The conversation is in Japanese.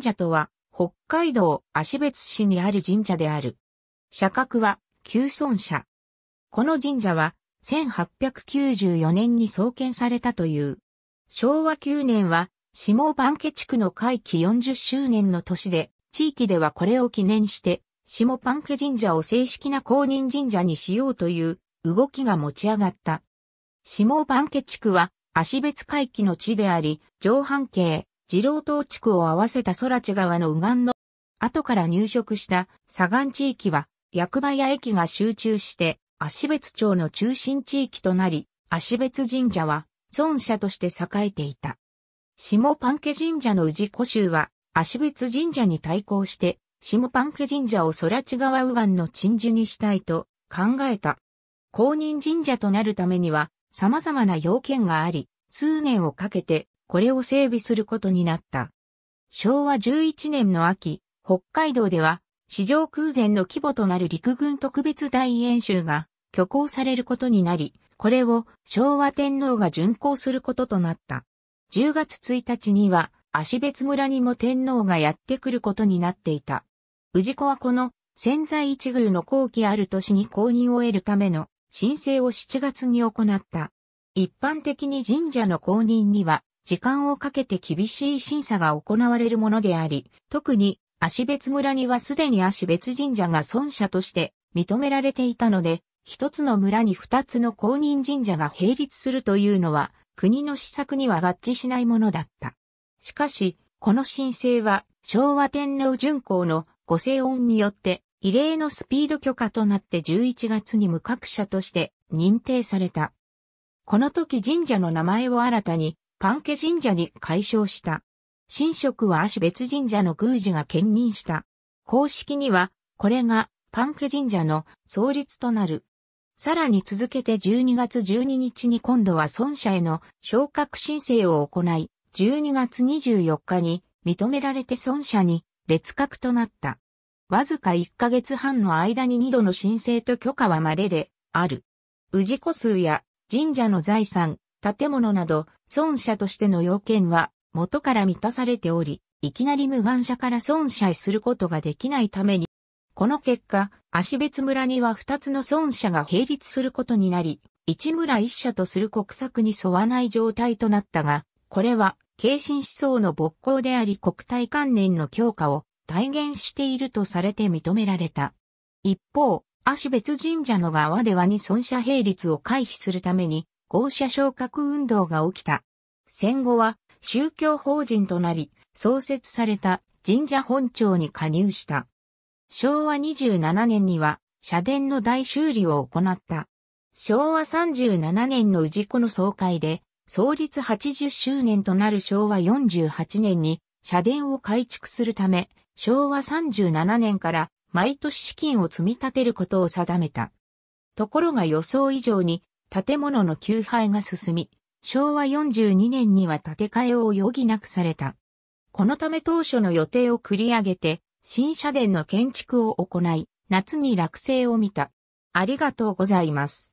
神社とは、北海道芦別市にある神社である。社格は、旧村社。この神社は、1894年に創建されたという。昭和9年は、下番家地区の会期40周年の年で、地域ではこれを記念して、下番家神社を正式な公認神社にしようという動きが持ち上がった。下番家地区は、芦別会期の地であり、上半径次郎島地区を合わせた空地川の右岸の後から入植した左岸地域は役場や駅が集中して足別町の中心地域となり、足別神社は尊社として栄えていた。下パンケ神社の氏古州は足別神社に対抗して下パンケ神社を空地川右岸の鎮守にしたいと考えた。公認神社となるためには様々な要件があり、数年をかけてこれを整備することになった。昭和11年の秋、北海道では、史上空前の規模となる陸軍特別大演習が挙行されることになり、これを昭和天皇が巡行することとなった。10月1日には、足別村にも天皇がやってくることになっていた。氏子はこの潜在一遇の後期ある年に公認を得るための申請を7月に行った。一般的に神社の公認には時間をかけて厳しい審査が行われるものであり、特に足別村にはすでに足別神社が尊者として認められていたので、一つの村に二つの公認神社が並立するというのは国の施策には合致しないものだった。しかし、この申請は昭和天皇巡行のご正恩によって異例のスピード許可となって11月に無格者として認定された。この時神社の名前を新たにパンケ神社に解消した。神職は足別神社の宮司が兼任した。公式には、これがパンケ神社の創立となる。さらに続けて12月12日に今度は孫社への昇格申請を行い、12月24日に認められて孫社に劣格となった。わずか1ヶ月半の間に2度の申請と許可は稀である。氏子数や神社の財産、建物など、損者としての要件は、元から満たされており、いきなり無眼者から損者へすることができないために、この結果、足別村には二つの損者が並立することになり、一村一社とする国策に沿わない状態となったが、これは、軽心思想の勃興であり国体観念の強化を体現しているとされて認められた。一方、足別神社の側ではに損者並立を回避するために、合社昇格運動が起きた。戦後は宗教法人となり、創設された神社本庁に加入した。昭和27年には社殿の大修理を行った。昭和37年の氏子の総会で、創立80周年となる昭和48年に社殿を改築するため、昭和37年から毎年資金を積み立てることを定めた。ところが予想以上に建物の休廃が進み、昭和42年には建て替えを余儀なくされた。このため当初の予定を繰り上げて、新社殿の建築を行い、夏に落成を見た。ありがとうございます。